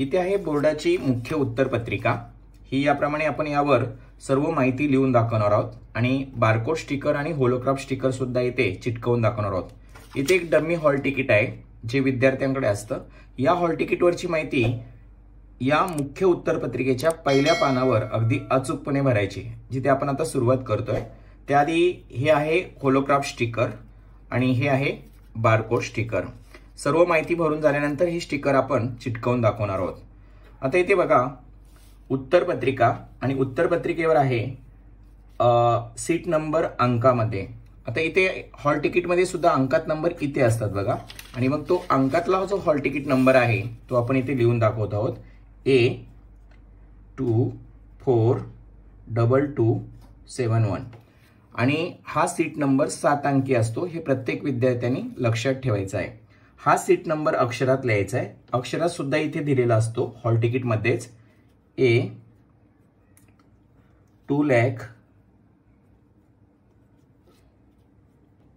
इथे आहे बोर्डाची मुख्य उत्तरपत्रिका ही याप्रमाणे आपण यावर सर्व माहिती लिहून दाखवणार आहोत आणि बारकोड स्टिकर आणि होलोक्राफ्ट स्टिकर सुद्धा इथे चिटकवून दाखवणार आहोत इथे एक डम्मी हॉल तिकीट आहे जे विद्यार्थ्यांकडे असतं या हॉल तिकीटवरची माहिती या मुख्य उत्तरपत्रिकेच्या पहिल्या पानावर अगदी अचूकपणे भरायची जिथे आपण आता सुरुवात करतोय त्याआधी हे आहे होलोक्राफ्ट स्टिकर आणि हे आहे बारकोड स्टिकर सर्व माहिती भरून झाल्यानंतर हे स्टिकर आपण चिटकवून दाखवणार आहोत आता इथे बघा उत्तरपत्रिका आणि उत्तरपत्रिकेवर आहे सीट नंबर अंकामध्ये आता इथे हॉल तिकीटमध्ये सुद्धा अंकात नंबर इथे असतात बघा आणि मग तो अंकातला जो हॉल तिकीट नंबर आहे तो आपण इथे लिहून दाखवत आहोत A two four double two seven one आणि हा सीट नंबर सात अंकी असतो हे प्रत्येक विद्यार्थ्यांनी लक्षात ठेवायचं आहे हा सीट नंबर अक्षरात लिहायचा आहे अक्षरात सुद्धा इथे दिलेला असतो हॉल तिकीटमध्येच ए टू लॅक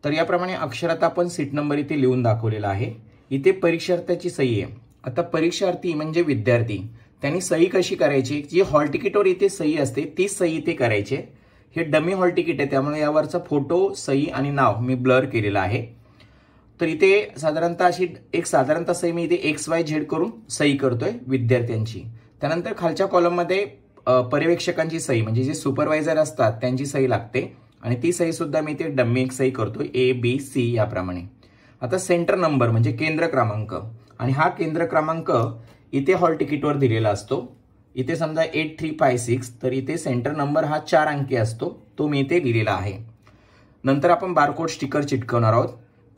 तर याप्रमाणे अक्षरात आपण सीट नंबर इथे लिहून दाखवलेला आहे इथे परीक्षार्थ्याची सही आहे आता परीक्षार्थी म्हणजे विद्यार्थी त्यांनी सही कशी करायची जी हॉल तिकीटवर इथे सही असते ती सही इथे करायची हे डमी हॉल तिकीट आहे त्यामुळे यावरचा फोटो सही आणि नाव मी ब्लर केलेलं आहे तर इथे साधारणतः अशी एक साधारणतः सही मी इथे एक्स वाय झेड करून सही करतोय विद्यार्थ्यांची त्यानंतर खालच्या कॉलममध्ये पर्यवेक्षकांची सही म्हणजे जे सुपरवायझर असतात त्यांची सही लागते आणि ती सही सुद्धा मी इथे डम्मी एक सही करतोय ए बी सी याप्रमाणे आता सेंटर नंबर म्हणजे केंद्र क्रमांक आणि हा केंद्र क्रमांक इथे हॉल तिकीटवर दिलेला असतो इथे समजा एट थ्री फाय सिक्स तर इथे सेंटर नंबर हा चार अंकी असतो तो मी इथे लिहिलेला आहे नंतर आपण बारकोड स्टिकर चिटकवणार आहोत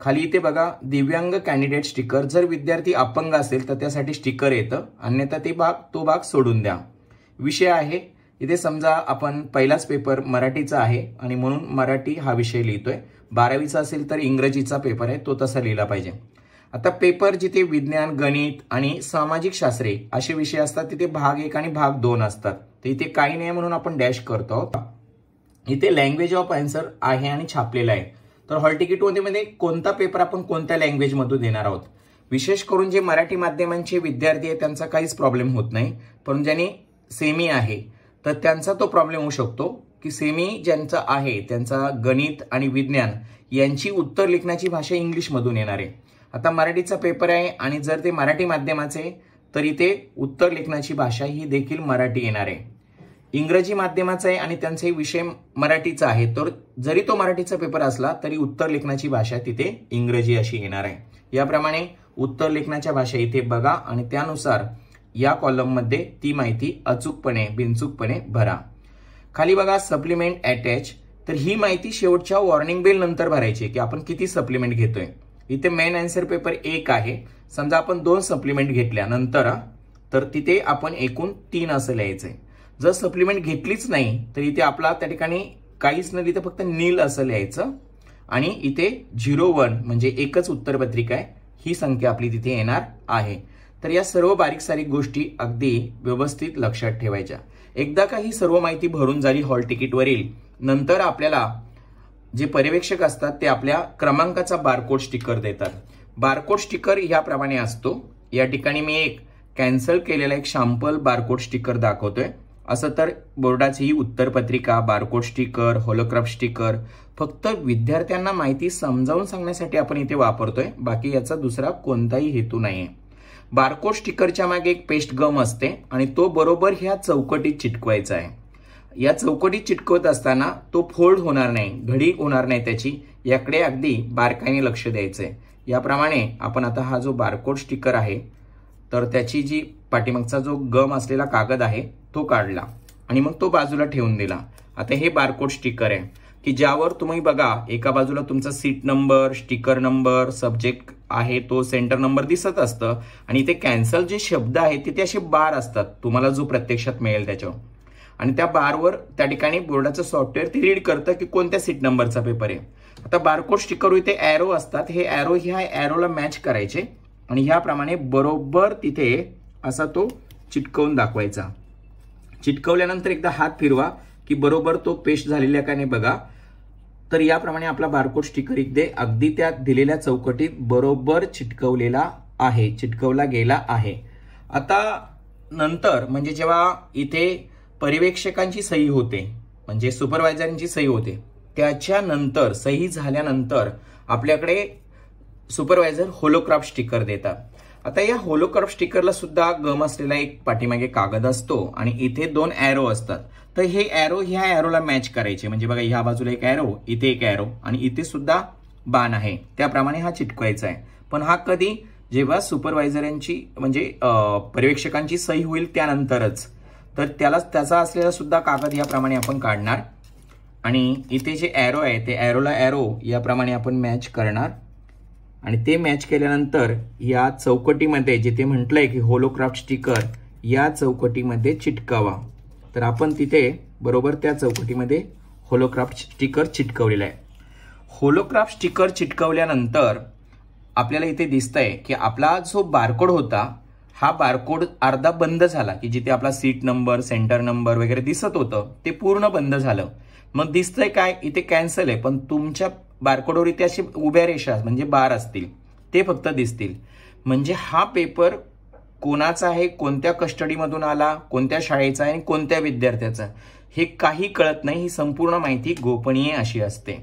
खाली इथे बघा दिव्यांग कॅन्डिडेट स्टिकर जर विद्यार्थी अपंग असेल तर त्यासाठी स्टिकर येतं अन्यथा ते भाग तो भाग सोडून द्या विषय आहे इथे समजा आपण पहिलाच पेपर मराठीचा आहे आणि म्हणून मराठी हा विषय लिहितोय बारावीचा असेल तर इंग्रजीचा पेपर आहे तो तसा लिहिला पाहिजे आता पेपर जिथे विज्ञान गणित आणि सामाजिक शास्त्रे असे विषय असतात तिथे भाग एक आणि भाग दोन असतात तर इथे काही नाही म्हणून आपण डॅश करतो इथे लँग्वेज ऑफ आन्सर आहे आणि छापलेला आहे तर हॉल तिकीटमध्ये मध्ये कोणता पेपर आपण कोणत्या लँग्वेजमधून देणार आहोत विशेष करून जे मराठी माध्यमांचे विद्यार्थी आहेत त्यांचा काहीच प्रॉब्लेम होत नाही पण ज्यांनी सेमी आहे तर त्यांचा तो प्रॉब्लेम होऊ शकतो की सेमी ज्यांचं आहे त्यांचा गणित आणि विज्ञान यांची उत्तर लिखण्याची भाषा इंग्लिशमधून येणार आहे आता मराठीचा पेपर आहे आणि जर ते मराठी माध्यमाचे तर इथे उत्तर लिखण्याची भाषा ही देखील मराठी येणार आहे इंग्रजी माध्यमाचा आहे आणि त्यांचाही विषय मराठीचा आहे तर जरी तो मराठीचा पेपर असला तरी उत्तर लेखनाची भाषा तिथे इंग्रजी अशी येणार आहे याप्रमाणे उत्तर लेखनाच्या भाषा इथे बघा आणि त्यानुसार या कॉलममध्ये ती माहिती अचूकपणे बिनचूकपणे भरा खाली बघा सप्लिमेंट अटॅच तर ही माहिती शेवटच्या वॉर्निंग बेल नंतर भरायची की आपण किती सप्लिमेंट घेतोय इथे मेन अँसर पेपर एक आहे समजा आपण दोन सप्लिमेंट घेतल्यानंतर तर तिथे आपण एकूण तीन असं लिहायचंय जर सप्लिमेंट घेतलीच नाही तर इथे आपला त्या ठिकाणी काहीच नाही इथे फक्त नील असं लिहायचं आणि इथे झिरो वन म्हणजे एकच उत्तरपत्रिका आहे ही संख्या आपली तिथे येणार आहे तर या सर्व बारीक सारीक गोष्टी अगदी व्यवस्थित लक्षात ठेवायच्या एकदा का ही सर्व माहिती भरून झाली हॉल तिकीटवरील नंतर आपल्याला जे पर्यवेक्षक असतात ते आपल्या क्रमांकाचा बारकोड स्टिकर देतात बारकोड स्टिकर याप्रमाणे असतो या ठिकाणी मी एक कॅन्सल केलेला एक शॅम्पल बारकोड स्टिकर दाखवतोय असं तर बोर्डाची ही उत्तरपत्रिका बारकोड स्टिकर होलोक्रॉप स्टिकर फक्त विद्यार्थ्यांना माहिती समजावून सांगण्यासाठी आपण इथे वापरतोय बाकी याचा दुसरा कोणताही हेतू नाही बारकोड स्टिकरच्या मागे एक पेस्ट गम असते आणि तो बरोबर ह्या चौकटीत चिटकवायचा आहे या चौकटीत चिटकवत असताना तो फोल्ड होणार नाही घडी होणार नाही त्याची याकडे अगदी बारकाईने लक्ष द्यायचंय याप्रमाणे आपण आता हा जो बारकोड स्टिकर आहे तर त्याची जी पाठीमागचा जो गम असलेला कागद आहे तो काढला आणि मग तो बाजूला ठेवून दिला आता हे बारकोड स्टिकर आहे की ज्यावर तुम्ही बघा एका बाजूला तुमचा seat number sticker number subject आहे तो सेंटर नंबर दिसत असतं आणि ते कॅन्सल जे शब्द आहेत तिथे असे बार असतात तुम्हाला जो प्रत्यक्षात मिळेल त्याच्यावर आणि त्या बारवर त्या ठिकाणी बोर्डाचं सॉफ्टवेअर ते रीड करतं की कोणत्या सीट नंबरचा पेपर आहे आता बारकोड स्टिकर इथे अॅरो असतात हे ॲरो ह्या ॲरोला मॅच करायचे आणि ह्याप्रमाणे बरोबर तिथे असा तो चिटकवून दाखवायचा चिटकवल्यानंतर एकदा हात फिरवा की बरोबर तो पेस्ट झालेला का नाही बघा तर याप्रमाणे आपला बारकोड स्टिकर दे अगदी त्या दिलेल्या चौकटीत बरोबर चिटकवलेला आहे चिटकवला गेला आहे आता नंतर म्हणजे जेव्हा इथे पर्यवेक्षकांची सही होते म्हणजे सुपरवायझरांची सही होते त्याच्यानंतर सही झाल्यानंतर आपल्याकडे सुपरवायझर होलोक्राफ्ट स्टिकर देतात आता या होलोक्रफ स्टिकरला सुद्धा गम असलेला एक पाठीमागे कागद असतो आणि इथे दोन ॲरो असतात तर हे ॲरो ह्या ॲरोला मॅच करायचे म्हणजे बघा ह्या बाजूला एक ॲरो इथे एक ॲरो आणि इथे सुद्धा बाण आहे त्याप्रमाणे हा चिटकवायचा आहे पण हा कधी जेव्हा यांची म्हणजे पर्यवेक्षकांची सही होईल त्यानंतरच तर त्याला त्याचा असलेला सुद्धा कागद याप्रमाणे आपण काढणार आणि इथे जे ॲरो आहे ते ॲरोला ॲरो याप्रमाणे आपण मॅच करणार आणि ते मॅच केल्यानंतर या चौकटीमध्ये जिथे म्हटलंय की होलोक्राफ्ट स्टिकर या चौकटीमध्ये चिटकावा तर आपण तिथे बरोबर त्या चौकटीमध्ये होलोक्राफ्ट स्टिकर चिटकवलेला आहे होलोक्राफ्ट स्टिकर चिटकवल्यानंतर आपल्याला इथे दिसतंय की आपला जो बारकोड होता हा बारकोड अर्धा बंद झाला की जिथे आपला सीट नंबर सेंटर नंबर वगैरे दिसत होतं ते पूर्ण बंद झालं मग दिसतंय काय इथे कॅन्सल आहे पण तुमच्या बारकोडवर इथे अशी उभ्या रेषा म्हणजे बार असतील ते फक्त दिसतील म्हणजे हा पेपर कोणाचा आहे कोणत्या कस्टडीमधून आला कोणत्या शाळेचा आहे आणि कोणत्या विद्यार्थ्याचा हे काही कळत नाही ही संपूर्ण माहिती गोपनीय अशी असते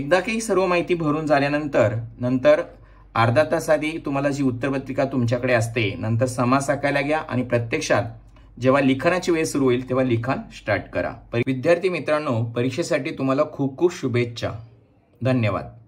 एकदा की सर्व माहिती भरून झाल्यानंतर नंतर अर्धा तास आधी तुम्हाला जी उत्तरपत्रिका तुमच्याकडे असते नंतर समास साकायला घ्या आणि प्रत्यक्षात जेव्हा लिखाणाची वेळ सुरू होईल तेव्हा लिखाण स्टार्ट करा विद्यार्थी मित्रांनो परीक्षेसाठी तुम्हाला खूप खूप शुभेच्छा धन्यवाद